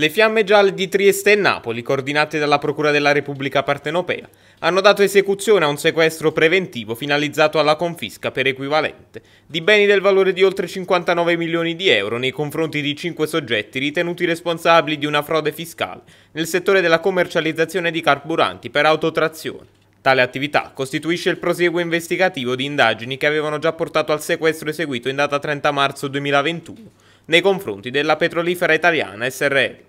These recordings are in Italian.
Le fiamme gialle di Trieste e Napoli, coordinate dalla Procura della Repubblica Partenopea, hanno dato esecuzione a un sequestro preventivo finalizzato alla confisca per equivalente di beni del valore di oltre 59 milioni di euro nei confronti di cinque soggetti ritenuti responsabili di una frode fiscale nel settore della commercializzazione di carburanti per autotrazione. Tale attività costituisce il prosieguo investigativo di indagini che avevano già portato al sequestro eseguito in data 30 marzo 2021 nei confronti della petrolifera italiana SRL.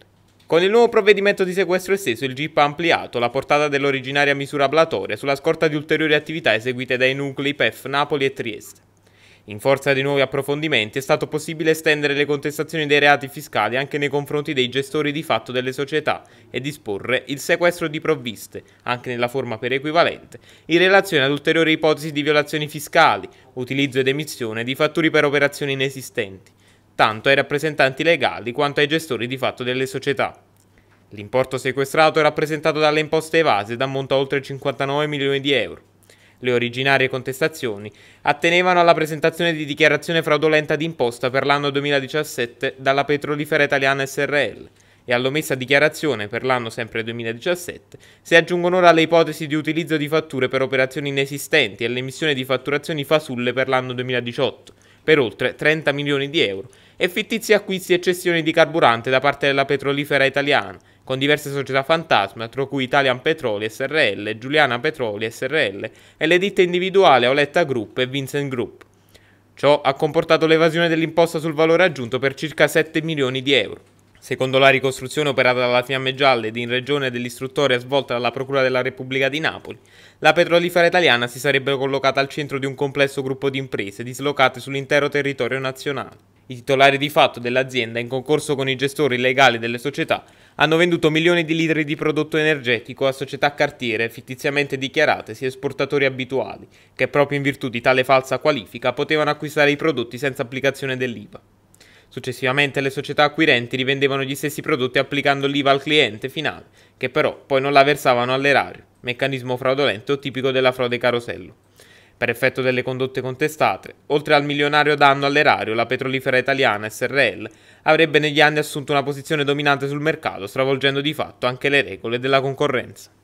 Con il nuovo provvedimento di sequestro esteso, il GIP ha ampliato la portata dell'originaria misura ablatoria sulla scorta di ulteriori attività eseguite dai nuclei PEF Napoli e Trieste. In forza di nuovi approfondimenti è stato possibile estendere le contestazioni dei reati fiscali anche nei confronti dei gestori di fatto delle società e disporre il sequestro di provviste, anche nella forma per equivalente, in relazione ad ulteriori ipotesi di violazioni fiscali, utilizzo ed emissione di fatturi per operazioni inesistenti tanto ai rappresentanti legali quanto ai gestori di fatto delle società. L'importo sequestrato è rappresentato dalle imposte evase ed ammonta a oltre 59 milioni di euro. Le originarie contestazioni attenevano alla presentazione di dichiarazione fraudolenta d'imposta per l'anno 2017 dalla petrolifera italiana SRL e all'omessa dichiarazione per l'anno sempre 2017 si aggiungono ora le ipotesi di utilizzo di fatture per operazioni inesistenti e l'emissione di fatturazioni fasulle per l'anno 2018, per oltre 30 milioni di euro e fittizi acquisti e cessioni di carburante da parte della petrolifera italiana, con diverse società fantasma, tra cui Italian Petroli SRL, Giuliana Petroli SRL e le ditte individuali Auletta Group e Vincent Group. Ciò ha comportato l'evasione dell'imposta sul valore aggiunto per circa 7 milioni di euro. Secondo la ricostruzione operata dalla Fiamme Gialle ed in regione dell'istruttoria svolta dalla Procura della Repubblica di Napoli, la petrolifera italiana si sarebbe collocata al centro di un complesso gruppo di imprese dislocate sull'intero territorio nazionale. I titolari di fatto dell'azienda, in concorso con i gestori legali delle società, hanno venduto milioni di litri di prodotto energetico a società cartiere fittiziamente dichiarate sia esportatori abituali, che proprio in virtù di tale falsa qualifica potevano acquistare i prodotti senza applicazione dell'IVA. Successivamente le società acquirenti rivendevano gli stessi prodotti applicando l'IVA al cliente finale, che però poi non la versavano all'erario, meccanismo fraudolento tipico della frode carosello. Per effetto delle condotte contestate, oltre al milionario danno all'erario, la petrolifera italiana SRL avrebbe negli anni assunto una posizione dominante sul mercato, stravolgendo di fatto anche le regole della concorrenza.